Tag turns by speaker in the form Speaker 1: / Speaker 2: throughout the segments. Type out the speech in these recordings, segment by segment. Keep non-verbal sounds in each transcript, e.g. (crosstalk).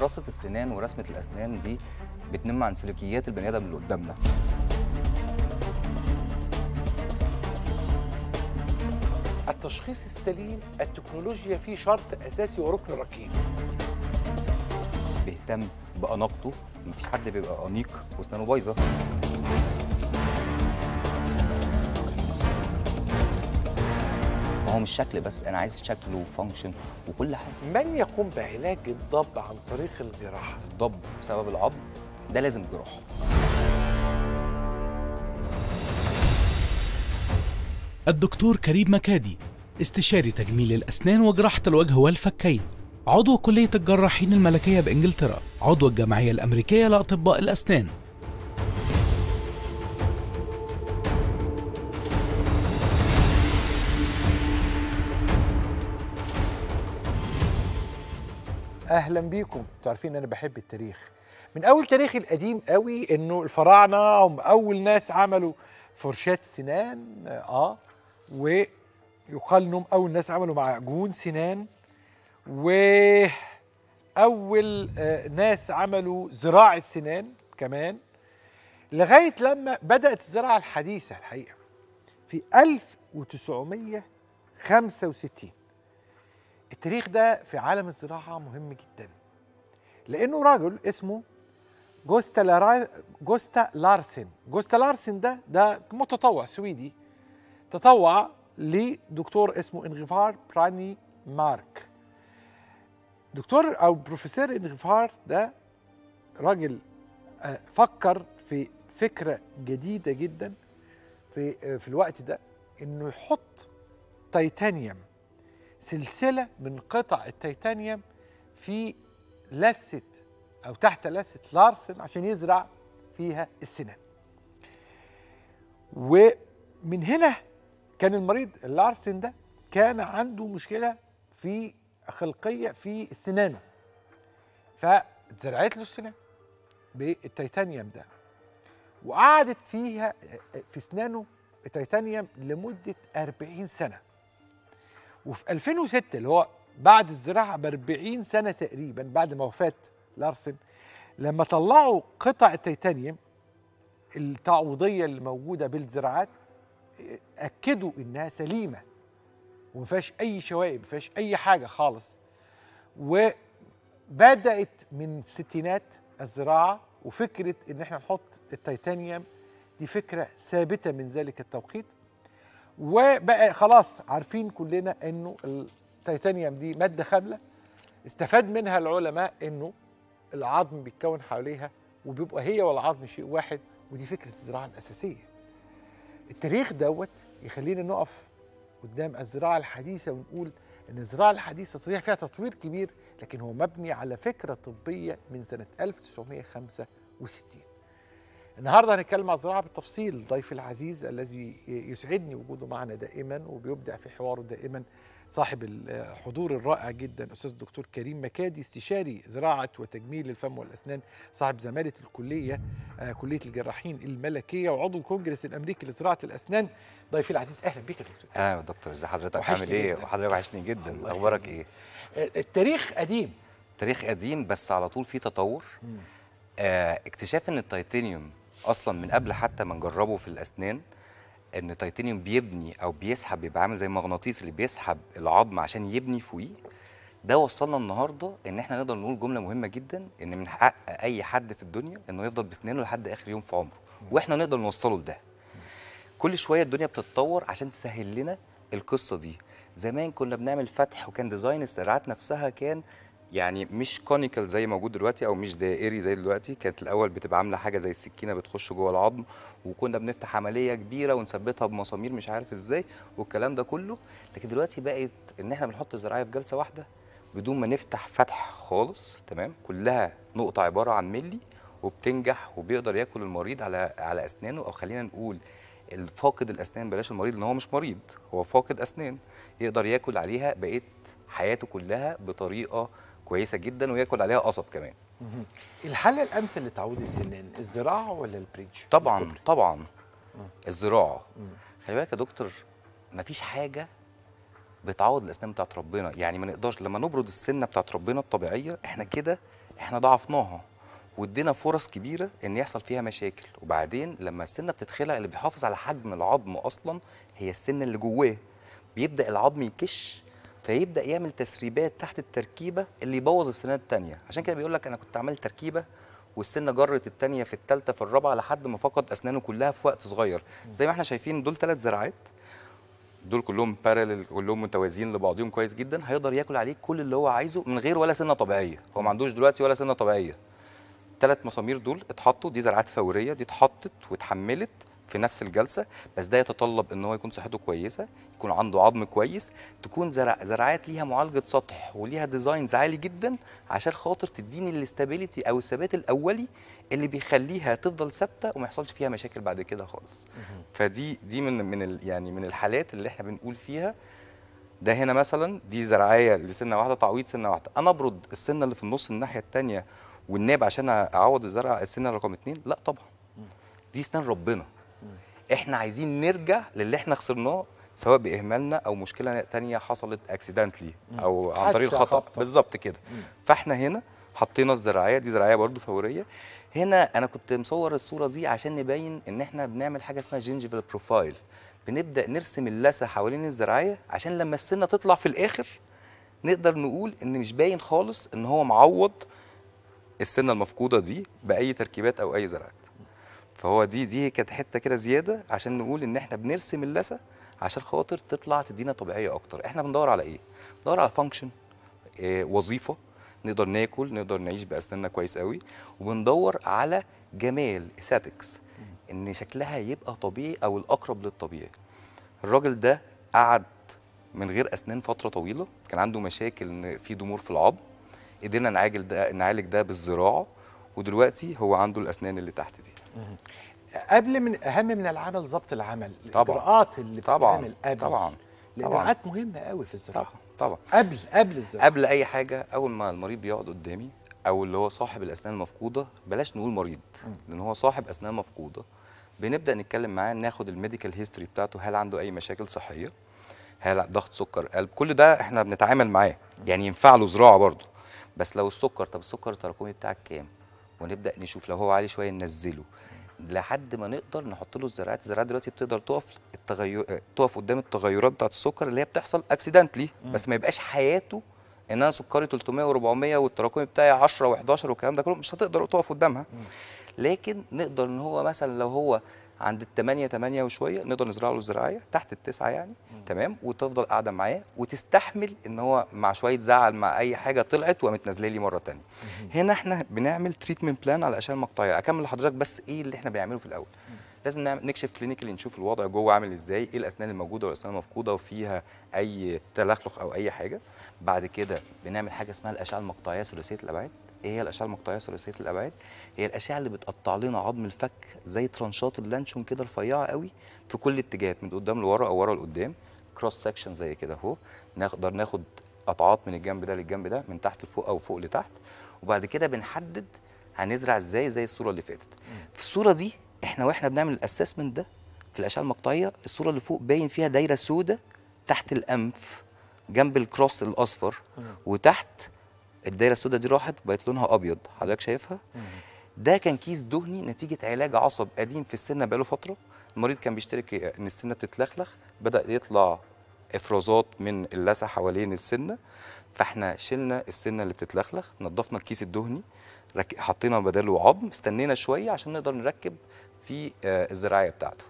Speaker 1: دراسه السنان ورسمه الاسنان دي بتنم عن سلوكيات البني ادم اللي قدامنا
Speaker 2: التشخيص السليم التكنولوجيا فيه شرط اساسي وركن ركين
Speaker 1: بيهتم باناقته ما في حد بيبقى انيق واسنانه بايظه مش شكل بس انا عايز شكل وفانكشن وكل حاجه من يقوم بعلاج الضب عن طريق الجراحه الضب بسبب العظم ده لازم جراحه
Speaker 2: الدكتور كريم مكادي استشاري تجميل الأسنان وجراحة الوجه والفكين عضو كلية الجراحين الملكية بإنجلترا عضو الجمعية الأمريكية لأطباء الأسنان اهلا بيكم انتوا عارفين ان انا بحب التاريخ من اول تاريخي القديم قوي انه الفراعنه هم اول ناس عملوا فرشات سنان اه ويقال انهم اول ناس عملوا معجون سنان و اول آه ناس عملوا زراعه سنان كمان لغايه لما بدات الزراعه الحديثه الحقيقه في 1965 التاريخ ده في عالم الزراعة مهم جدا لأنه راجل اسمه جوستا لارا... جوستا لارسن جوستا لارسن ده ده متطوع سويدي تطوع لدكتور اسمه انغفار براني مارك دكتور او بروفيسور انغفار ده راجل آه، فكر في فكره جديده جدا في آه، في الوقت ده انه يحط تيتانيوم سلسلة من قطع التيتانيوم في لثة أو تحت لثة لارسن عشان يزرع فيها السنان ومن هنا كان المريض لارسن ده كان عنده مشكلة في خلقية في سنانه فاتزرعت له السنان بالتيتانيوم ده وقعدت فيها في سنانه التيتانيوم لمدة 40 سنة وفي 2006 اللي هو بعد الزراعه ب 40 سنه تقريبا بعد ما وفاه لارسن لما طلعوا قطع التيتانيوم التعويضيه اللي موجوده بالزراعات اكدوا انها سليمه وما فيهاش اي شوائب ما فيهاش اي حاجه خالص وبدات من الستينات الزراعه وفكره ان احنا نحط التيتانيوم دي فكره ثابته من ذلك التوقيت وبقى خلاص عارفين كلنا انه التيتانيوم دي ماده خامله استفاد منها العلماء انه العظم بيتكون حواليها وبيبقى هي والعظم شيء واحد ودي فكره الزراعه الاساسيه التاريخ دوت يخلينا نقف قدام الزراعه الحديثه ونقول ان الزراعه الحديثه صحيح فيها تطوير كبير لكن هو مبني على فكره طبيه من سنه 1965 النهارده هنتكلم عن الزراعه بالتفصيل ضيفي العزيز الذي يسعدني وجوده معنا دائما وبيبدع في حواره دائما صاحب الحضور الرائع جدا استاذ الدكتور كريم مكادي استشاري زراعه وتجميل الفم والاسنان صاحب زماله الكليه آه، كليه الجراحين الملكيه وعضو الكونجرس الامريكي لزراعه الاسنان ضيفي العزيز اهلا بك يا دكتور
Speaker 1: اهلا دكتور ازي حضرتك عامل ايه وحضرتك وحشني جدا اخبارك ايه آه، التاريخ قديم تاريخ قديم بس على طول في تطور آه، اكتشاف ان التيتانيوم اصلا من قبل حتى ما نجربه في الاسنان ان تيتانيوم بيبني او بيسحب بيبقى عامل زي مغناطيس اللي بيسحب العظم عشان يبني فوقيه ده وصلنا النهارده ان احنا نقدر نقول جمله مهمه جدا ان من حق اي حد في الدنيا انه يفضل بسنانه لحد اخر يوم في عمره واحنا نقدر نوصله لده كل شويه الدنيا بتتطور عشان تسهل لنا القصه دي زمان كنا بنعمل فتح وكان ديزاين السرعات نفسها كان يعني مش كونيكال زي موجود دلوقتي او مش دائري زي دلوقتي كانت الاول بتبقى عامله حاجه زي السكينه بتخش جوه العظم وكنا بنفتح عمليه كبيره ونثبتها بمسامير مش عارف ازاي والكلام ده كله لكن دلوقتي بقت ان احنا بنحط الزراعيه في جلسه واحده بدون ما نفتح فتح خالص تمام كلها نقطه عباره عن ملي وبتنجح وبيقدر ياكل المريض على على اسنانه او خلينا نقول الفاقد الاسنان بلاش المريض ان هو مش مريض هو فاقد اسنان يقدر ياكل عليها بقيه حياته كلها بطريقه كويسه جدا وياكل عليها قصب كمان
Speaker 2: الحل الامثل لتعويض السنان الزراعه ولا البريدج طبعا
Speaker 1: الكبري. طبعا الزراعه خلي بالك يا دكتور مفيش حاجه بتعوض الاسنان بتاعت ربنا يعني ما نقدرش لما نبرد السنه بتاعت ربنا الطبيعيه احنا كده احنا ضعفناها وادينا فرص كبيره ان يحصل فيها مشاكل وبعدين لما السنه بتتخلع اللي بيحافظ على حجم العظم اصلا هي السنه اللي جواه بيبدا العظم يكش فيبدا يعمل تسريبات تحت التركيبه اللي يبوظ السنه الثانيه عشان كده بيقول لك انا كنت عملت تركيبه والسنه جرت الثانيه في الثالثه في الرابعه لحد ما فقد اسنانه كلها في وقت صغير زي ما احنا شايفين دول ثلاث زراعات دول كلهم بارلل كلهم متوازيين لبعضهم كويس جدا هيقدر ياكل عليه كل اللي هو عايزه من غير ولا سنه طبيعيه هو ما عندوش دلوقتي ولا سنه طبيعيه ثلاث مسامير دول اتحطوا دي زرعات فوريه دي اتحطت واتحملت في نفس الجلسه بس ده يتطلب ان هو يكون صحته كويسه يكون عنده عظم كويس تكون زرع زراعات ليها معالجه سطح وليها ديزاينز عالي جدا عشان خاطر تديني الاستابيليتي او الثبات الاولي اللي بيخليها تفضل ثابته وما يحصلش فيها مشاكل بعد كده خالص فدي دي من من يعني من الحالات اللي احنا بنقول فيها ده هنا مثلا دي زرعايه لسنه واحده تعويض سنه واحده انا ابرد السنه اللي في النص الناحيه الثانيه والناب عشان اعوض الزرع السنه رقم اثنين لا طبعا دي اسنان ربنا احنا عايزين نرجع للي احنا خسرناه سواء باهمالنا او مشكله ثانيه حصلت اكسيدنتلي او عن طريق الخطا بالظبط كده فاحنا هنا حطينا الزراعيه دي زراعيه برضو فوريه هنا انا كنت مصور الصوره دي عشان نبين ان احنا بنعمل حاجه اسمها جينجفل بروفايل بنبدا نرسم اللثه حوالين الزراعيه عشان لما السنه تطلع في الاخر نقدر نقول ان مش باين خالص ان هو معوض السنه المفقوده دي باي تركيبات او اي زراعه فهو دي دي كانت حته كده زياده عشان نقول ان احنا بنرسم اللثه عشان خاطر تطلع تدينا طبيعيه اكتر احنا بندور على ايه بندور على فانكشن آه وظيفه نقدر ناكل نقدر نعيش باسناننا كويس قوي وبندور على جمال استاتكس ان شكلها يبقى طبيعي او الاقرب للطبيعي الراجل ده قعد من غير اسنان فتره طويله كان عنده مشاكل ان في ضمور في العظم قدرنا نعالج ده نعالج ده بالزراعه ودلوقتي هو عنده الاسنان اللي تحت دي
Speaker 2: قبل من اهم من العمل ضبط العمل طبعا الاجراءات اللي بتتعمل قبل طبعا الاجراءات مهمه قوي في الزراعه طبعا طبعا قبل قبل الزراعه قبل
Speaker 1: اي حاجه اول ما المريض بيقعد قدامي او اللي هو صاحب الاسنان المفقوده بلاش نقول مريض لان هو صاحب اسنان مفقوده بنبدا نتكلم معاه ناخد الميديكال هيستوري بتاعته هل عنده اي مشاكل صحيه هل ضغط سكر قلب كل ده احنا بنتعامل معاه يعني ينفع له زراعه برضه بس لو السكر طب السكر التراكمي بتاعك كام ونبدا نشوف لو هو عالي شويه ننزله لحد ما نقدر نحط له الزراعات الزراعات دلوقتي بتقدر تقف التغير تقف قدام التغيرات بتاعه السكر اللي هي بتحصل اكسيدنتلي بس ما يبقاش حياته ان انا سكري 300 و400 والتراكمي بتاعي 10 و11 والكلام ده كله مش هتقدر تقف قدامها لكن نقدر ان هو مثلا لو هو عند ال 8 8 وشويه نقدر نزرع له زراعيه تحت التسعه يعني مم. تمام وتفضل قاعده معاه وتستحمل ان هو مع شويه زعل مع اي حاجه طلعت وقامت لي مره ثانيه هنا احنا بنعمل تريتمنت بلان على الاشعه المقطعيه اكمل لحضرتك بس ايه اللي احنا بنعمله في الاول مم. لازم نكشف كلينيكالي نشوف الوضع جوه عامل ازاي ايه الاسنان الموجوده والاسنان المفقوده وفيها اي تلخلخ او اي حاجه بعد كده بنعمل حاجه اسمها الاشعه المقطعيه ثلاثيه الابعاد هي الاشعه المقطعيه ثلاثيه الابعاد هي الاشعه اللي بتقطع لنا عظم الفك زي ترانشات اللانشون كده رفيعه قوي في كل اتجاهات من قدام لورا او ورا لقدام كروس سكشن زي كده اهو نقدر ناخد قطعات من الجنب ده للجنب ده من تحت لفوق او فوق لتحت وبعد كده بنحدد هنزرع ازاي زي الصوره اللي فاتت في الصوره دي احنا واحنا بنعمل الاسسمنت ده في الاشعه المقطعيه الصوره اللي فوق باين فيها دايره سوداء تحت الانف جنب الكروس الاصفر وتحت الدايره السوداء دي راحت بقت لونها ابيض حضرتك شايفها ده كان كيس دهني نتيجه علاج عصب قديم في السنه بقاله فتره المريض كان بيشترك إيه؟ ان السنه بتتلخلخ بدا يطلع افرازات من اللثه حوالين السنه فاحنا شلنا السنه اللي بتتلخلخ نظفنا الكيس الدهني حطينا بداله عظم استنينا شويه عشان نقدر نركب في آه، الزراعيه بتاعته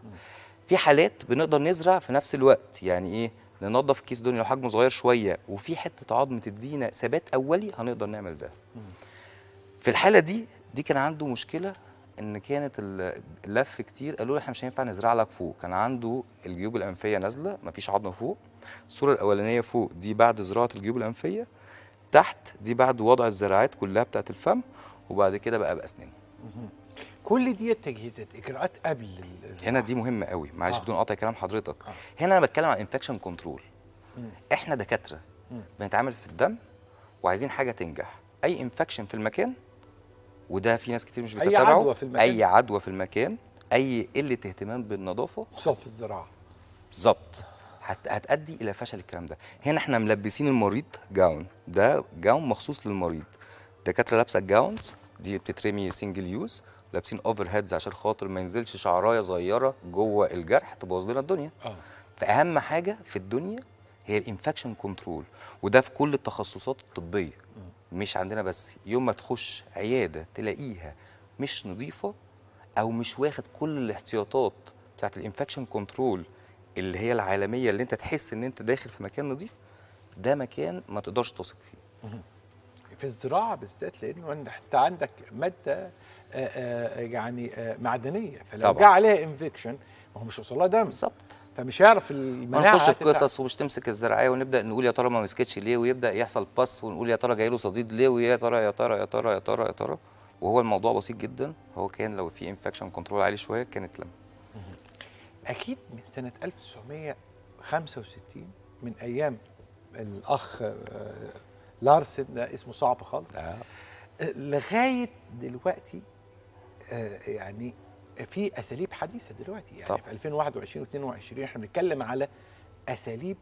Speaker 1: في حالات بنقدر نزرع في نفس الوقت يعني ايه ننظف الكيس دوني لو حجمه صغير شويه وفي حته عظم تدينا ثبات اولي هنقدر نعمل ده في الحاله دي دي كان عنده مشكله ان كانت اللف كتير قالوا له احنا مش هينفع نزرع لك فوق كان عنده الجيوب الانفيه نازله مفيش عظم فوق الصوره الاولانيه فوق دي بعد زراعه الجيوب الانفيه تحت دي بعد وضع الزراعات كلها بتاعت الفم وبعد كده بقى باسنانه
Speaker 2: كل دي تجهيزات اجراءات قبل هنا
Speaker 1: دي مهمه قوي معلش آه. بدون قطع كلام حضرتك آه. هنا انا بتكلم عن انفكشن كنترول احنا دكاتره بنتعامل في الدم وعايزين حاجه تنجح اي انفكشن في المكان وده في ناس كتير مش بتتابعه اي عدوى في المكان اي عدوى في المكان اي قله اهتمام بالنظافه
Speaker 2: خصوصا في الزراعه
Speaker 1: بالظبط هتؤدي الى فشل الكلام ده هنا احنا ملبسين المريض جاون ده جاون مخصوص للمريض دكاتره لابسه الجاونز دي بتترمي سنجل يوز لابسين اوفر هيدز عشان خاطر ما ينزلش شعرايه صغيره جوه الجرح تبوظ لنا الدنيا اه فاهم حاجه في الدنيا هي الانفكشن كنترول وده في كل التخصصات الطبيه مش عندنا بس يوم ما تخش عياده تلاقيها مش نظيفه او مش واخد كل الاحتياطات بتاعت الانفكشن كنترول اللي هي العالميه اللي انت تحس ان انت داخل في مكان نظيف ده مكان ما تقدرش تثق
Speaker 2: فيه في الزراعه بالذات لانه انت عندك ماده آه، آه، يعني آه، معدنيه فلو جاء عليها انفكشن ما هو مش وصل لها دم بالظبط فمش هيعرف المناعه نخش في قصص
Speaker 1: ومش تمسك الزرعيه ونبدا نقول يا ترى ما مسكتش ليه ويبدا يحصل باس ونقول يا ترى جاي له صديد ليه ويا ترى يا ترى يا ترى يا ترى يا ترى وهو الموضوع بسيط جدا هو كان لو في انفكشن كنترول عالي شويه كانت لم
Speaker 2: اكيد من سنه 1965 من ايام الاخ لارسن ده اسمه صعب خالص آه. لغايه دلوقتي آه، يعني في اساليب حديثه دلوقتي يعني طب. في 2021 و22 احنا بنتكلم على اساليب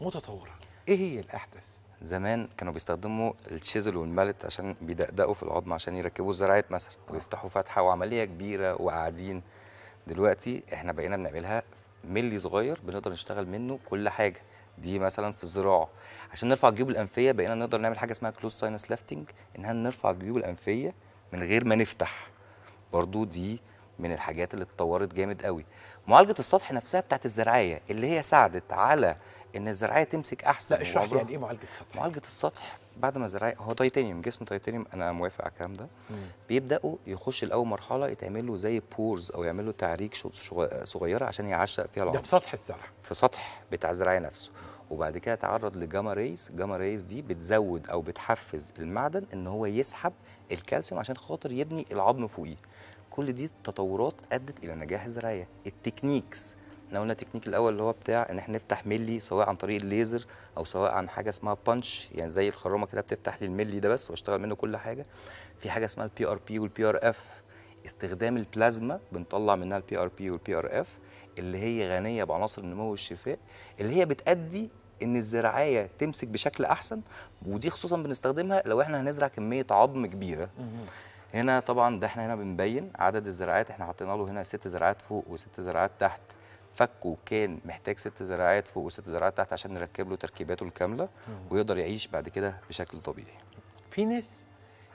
Speaker 2: متطوره ايه هي الاحدث
Speaker 1: زمان كانوا بيستخدموا الشيزل والملت عشان بيدقدقوا في العظم عشان يركبوا الزراعات مثلا آه. ويفتحوا فتحه وعمليه كبيره وقاعدين دلوقتي احنا بقينا بنعملها ملي صغير بنقدر نشتغل منه كل حاجه دي مثلا في الزراعه عشان نرفع الجيوب الانفيه بقينا نقدر نعمل حاجه اسمها كلوز ساينس لافتنج انها نرفع الجيوب الانفيه من غير ما نفتح برضو دي من الحاجات اللي اتطورت جامد قوي معالجه السطح نفسها بتاعت الزراعيه اللي هي ساعدت على ان الزراعيه تمسك احسن لا اشرح لي يعني ايه معالجه السطح معالجه السطح بعد ما الزراعيه هو تيتانيوم جسم تيتانيوم انا موافق على الكلام ده بيبداوا يخش لاول مرحله يتعمل له زي بورز او يعمل له تعريك صغيره عشان يعشق فيها العمر ده في سطح الزرع في سطح بتاع الزراعيه نفسه وبعد كده تعرض لجاما ريز جاما ريز دي بتزود او بتحفز المعدن ان هو يسحب الكالسيوم عشان خاطر يبني العظم فوقيه كل دي التطورات ادت الى نجاح الزراعيه التكنيكس احنا قلنا التكنيك الاول اللي هو بتاع ان احنا نفتح ملي سواء عن طريق الليزر او سواء عن حاجه اسمها بانش يعني زي الخرامه كده بتفتح لي الملي ده بس واشتغل منه كل حاجه في حاجه اسمها البي ار بي والبي ار اف استخدام البلازما بنطلع منها البي ار بي والبي ار اف اللي هي غنيه بعناصر النمو والشفاء اللي هي بتأدي ان الزراعيه تمسك بشكل احسن ودي خصوصا بنستخدمها لو احنا هنزرع كميه عظم كبيره هنا طبعا ده احنا هنا بنبين عدد الزراعات احنا حطينا له هنا ست زراعات فوق وست زراعات تحت فكه كان محتاج ست زراعات فوق وست زراعات تحت عشان نركب له تركيباته الكامله ويقدر يعيش بعد كده بشكل طبيعي
Speaker 2: في ناس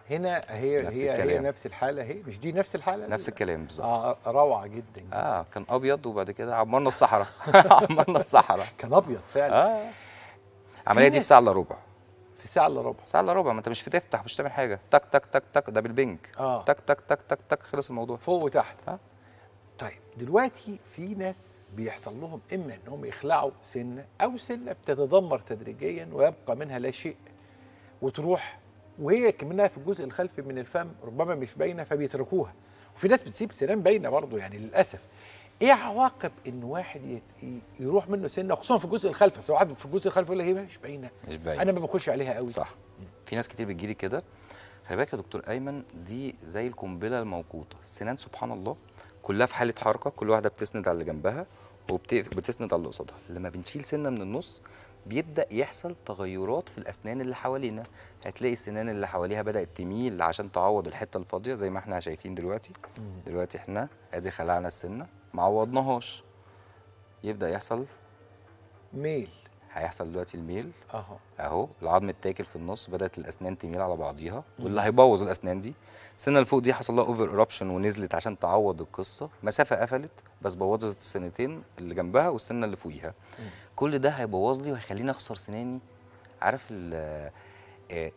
Speaker 2: هنا هي نفس هي, الكلام. هي نفس الحاله اهي مش دي نفس الحاله نفس الكلام بالظبط آه،, اه روعه جدا,
Speaker 1: اه كان ابيض وبعد كده عمرنا الصحراء (laughs) عمرنا الصحراء
Speaker 2: كان ابيض فعلا اه
Speaker 1: العمليه دي في ساعه الا ربع في ساعه الا ربع ساعه الا ربع ما انت مش بتفتح مش تعمل حاجه تك تك
Speaker 2: تك تك ده بالبنج اه تك تك تك تك تك خلص الموضوع فوق وتحت آه. طيب دلوقتي في ناس بيحصل لهم اما انهم يخلعوا سنه او سنه بتتدمر تدريجيا ويبقى منها لا شيء وتروح وهي كمنها في الجزء الخلفي من الفم ربما مش باينه فبيتركوها وفي ناس بتسيب سنان باينه برضه يعني للاسف ايه عواقب ان واحد يت... يروح منه سنه خصوصا في الجزء الخلفي بس واحد في الجزء الخلفي يقول لك هي إيه مش باينه مش باينه انا ما باخدش عليها قوي صح
Speaker 1: في ناس كتير بتجيلي كده خلي بالك يا دكتور ايمن دي زي القنبله الموقوته السنان سبحان الله كلها في حاله حركه كل واحده بتسند على اللي جنبها وبتسند على اللي قصادها لما بنشيل سنه من النص بيبدا يحصل تغيرات في الاسنان اللي حوالينا هتلاقي السنان اللي حواليها بدات تميل عشان تعوض الحته الفاضيه زي ما احنا شايفين دلوقتي دلوقتي احنا ادي خلعنا السنه ما عوضناهاش يبدا يحصل ميل هيحصل دلوقتي الميل اهو اهو العظم اتاكل في النص بدات الاسنان تميل على بعضيها واللي هيبوظ الاسنان دي السنه اللي فوق دي حصل لها اوفر اوبشن ونزلت عشان تعوض القصه مسافه قفلت بس بوظت السنتين اللي جنبها والسنه اللي فوقيها كل ده هيبوظ لي وهيخليني اخسر سناني عارف ال آه،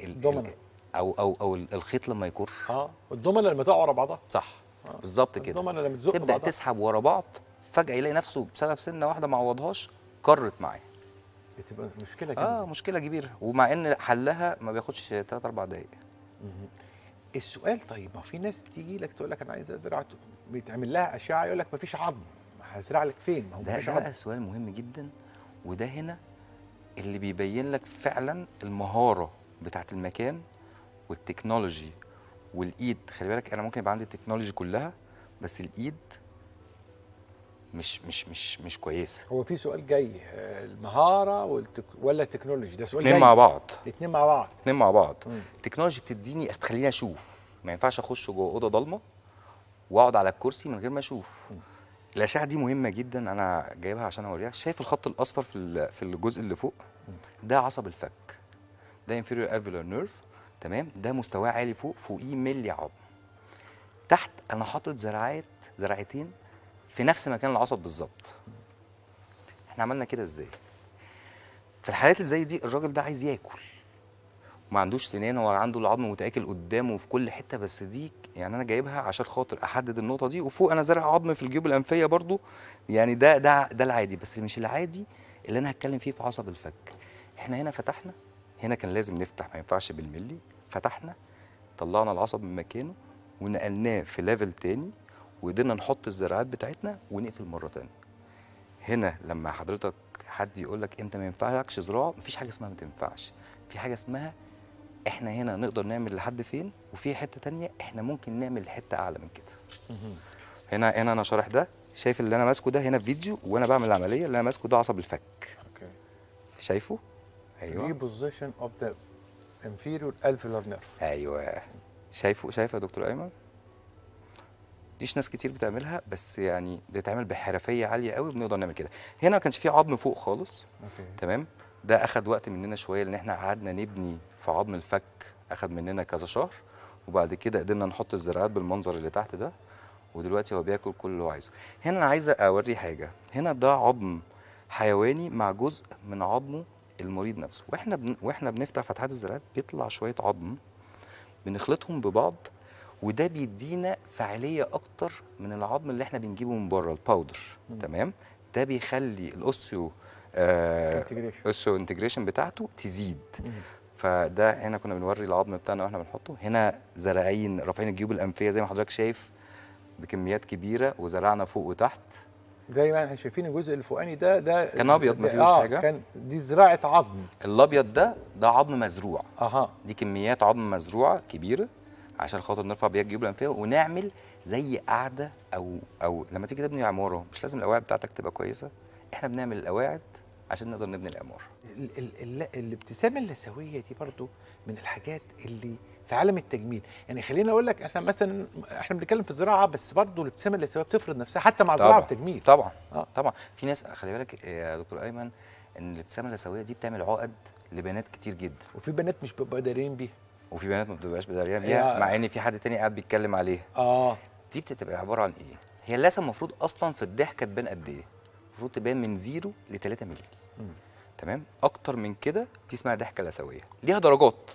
Speaker 1: او او او الخيط لما يكر اه الضمنه لما تقع ورا بعضها صح آه. بالظبط كده الضمنه لما تزق تبدا بعضها. تسحب ورا بعض فجاه يلاقي نفسه بسبب سنه واحده ما عوضهاش كرت معاه
Speaker 2: بتبقى مشكله كبيره اه مشكله كبيره ومع ان حلها ما بياخدش 3 4 دقائق السؤال طيب ما في ناس تيجي لك تقول لك انا عايز ازرع بيتعمل لها اشعه يقول لك ما فيش عظم هزرع لك فين ما هو ده ده عظم ده
Speaker 1: سؤال مهم جدا وده هنا اللي بيبين لك فعلا المهاره بتاعه المكان والتكنولوجي والايد خلي بالك انا ممكن يبقى عندي التكنولوجي كلها بس الايد مش مش مش مش كويسه
Speaker 2: هو في سؤال جاي آه، المهاره والتك... ولا التكنولوجي ده سؤال اتنين مع بعض اتنين مع بعض
Speaker 1: اتنين مع بعض مم. التكنولوجي بتديني تخليني اشوف ما ينفعش اخش جوه اوضه ضلمه واقعد على الكرسي من غير ما اشوف الاشعه دي مهمه جدا انا جايبها عشان اوريها شايف الخط الاصفر في في الجزء اللي فوق ده عصب الفك ده inferior alveolar nerve تمام ده مستواه عالي فوق فوقيه ملي عظم تحت انا حاطط زراعات زراعتين في نفس مكان العصب بالظبط احنا عملنا كده ازاي في الحالات اللي زي دي الراجل ده عايز ياكل وما عندوش سنان هو عنده العظم متاكل قدامه في كل حته بس دي يعني انا جايبها عشان خاطر احدد النقطه دي وفوق انا زارع عظم في الجيوب الانفيه برضو يعني ده ده ده العادي بس مش العادي اللي انا هتكلم فيه في عصب الفك احنا هنا فتحنا هنا كان لازم نفتح ما ينفعش بالملي فتحنا طلعنا العصب من مكانه ونقلناه في ليفل تاني وقدرنا نحط الزراعات بتاعتنا ونقفل مره ثانيه هنا لما حضرتك حد يقول لك انت ما ينفعكش زراعه مفيش حاجه اسمها ما تنفعش في حاجه اسمها احنا هنا نقدر نعمل لحد فين وفي حته تانية احنا ممكن نعمل حته اعلى من كده هنا هنا انا شارح ده شايف اللي انا ماسكه ده هنا في فيديو وانا بعمل العمليه اللي انا ماسكه ده عصب الفك اوكي شايفه ايوه
Speaker 2: ريبوزيشن اوف ذا انفيريور الفيلر نيرف. ايوه
Speaker 1: شايفه شايفه يا دكتور ايمن ديش ناس كتير بتعملها بس يعني بتتعمل بحرفيه عاليه قوي بنقدر نعمل كده هنا ما كانش في عظم فوق خالص أوكي. تمام ده اخد وقت مننا شويه لان احنا قعدنا نبني في عظم الفك اخد مننا كذا شهر وبعد كده قدرنا نحط الزراعات بالمنظر اللي تحت ده ودلوقتي هو بياكل كل اللي هو عايزه هنا انا عايز اوري حاجه هنا ده عظم حيواني مع جزء من عظمه المريض نفسه واحنا بن... واحنا بنفتح فتحات الزراعات بيطلع شويه عظم بنخلطهم ببعض وده بيدينا فعاليه اكتر من العظم اللي احنا بنجيبه من بره الباودر مم. تمام ده بيخلي الاوسيو آه اوسيو انتجريشن بتاعته تزيد مم. فده هنا كنا بنوري العظم بتاعنا واحنا بنحطه هنا زرعين رافعين الجيوب الانفيه زي ما حضرتك شايف بكميات كبيره وزرعنا فوق وتحت
Speaker 2: زي ما احنا شايفين الجزء الفوقاني ده ده كان ابيض ما فيهوش آه حاجه كان دي زراعه عظم
Speaker 1: الابيض ده ده عظم مزروع اها دي كميات عظم مزروعه كبيره عشان خاطر نرفع بيها الجيوب الانفيه ونعمل زي قاعده او او لما تيجي تبني عماره مش لازم القواعد بتاعتك تبقى كويسه احنا بنعمل القواعد عشان نقدر نبني العماره
Speaker 2: الابتسامه اللثويه دي برضو من الحاجات اللي في عالم التجميل يعني خليني اقول لك احنا مثلا احنا بنتكلم في الزراعه بس برضه الابتسامه اللثويه بتفرض نفسها حتى مع الزراعه
Speaker 1: والتجميل طبعا آه. طبعا في ناس خلي بالك يا دكتور ايمن ان الابتسامه اللثويه دي بتعمل عقد لبنات كتير جدا وفي بنات مش بيبقوا دارين بيها وفي بنات ما بتبقاش بداريه بيها مع ان في حد تاني قاعد بيتكلم عليها
Speaker 2: اه دي بتبقى
Speaker 1: عباره عن ايه؟ هي اللثه المفروض اصلا في الضحكه تبان قد ايه؟ المفروض تبان من زيرو ل 3 مللي تمام؟ اكتر من كده دي اسمها ضحكه لثويه ليها درجات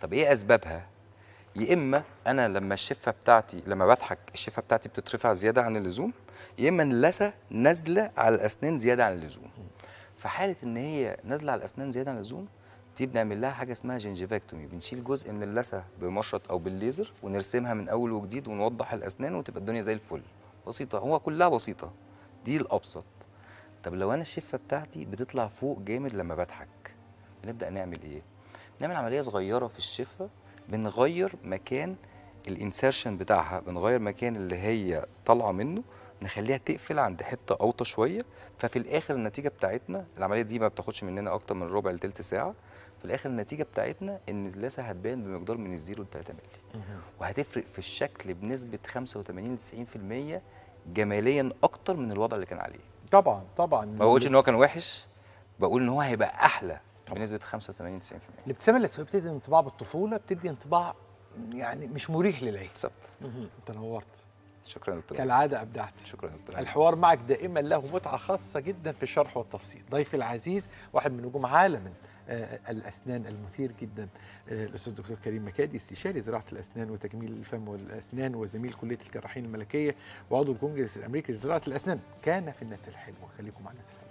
Speaker 1: طب ايه اسبابها؟ يا اما انا لما الشفه بتاعتي لما بضحك الشفه بتاعتي بتترفع زياده عن اللزوم يا اما اللثه نازله على الاسنان زياده عن اللزوم في حاله ان هي نازله على الاسنان زياده عن اللزوم دي بنعمل لها حاجه اسمها جنجيفاكتومي بنشيل جزء من اللثه بمشرط او بالليزر ونرسمها من اول وجديد ونوضح الاسنان وتبقى الدنيا زي الفل بسيطه هو كلها بسيطه دي الابسط طب لو انا الشفه بتاعتي بتطلع فوق جامد لما بضحك بنبدا نعمل ايه بنعمل عمليه صغيره في الشفه بنغير مكان الانسيرشن بتاعها بنغير مكان اللي هي طالعه منه نخليها تقفل عند حته اوطى شويه ففي الاخر النتيجه بتاعتنا العمليه دي ما بتاخدش مننا اكتر من ربع لثلث ساعه في الاخر النتيجه بتاعتنا ان اللثه هتبان بمقدار من الزيرو ل 3 مللي وهتفرق في الشكل بنسبه 85 ل 90% جماليا اكتر من الوضع اللي كان عليه
Speaker 2: طبعا طبعا ما بقولش ان هو كان وحش
Speaker 1: بقول ان هو هيبقى احلى طبعا. بنسبه 85 90%
Speaker 2: الابتسامه اللي بتدي انطباع بالطفوله بتدي انطباع يعني مش مريح للعين بالظبط انت نورت شكرا دكتور كالعاده ابدعت شكرا دكتور الحوار معك دائما له متعه خاصه جدا في الشرح والتفصيل ضيفي العزيز واحد من نجوم عالم آه، الاسنان المثير جدا آه، الاستاذ دكتور كريم مكادي استشاري زراعه الاسنان وتجميل الفم والاسنان وزميل كليه الجراحين الملكيه وعضو الكونجرس الامريكي لزراعه الاسنان كان في الناس الحلوه خليكم مع الناس الحلوه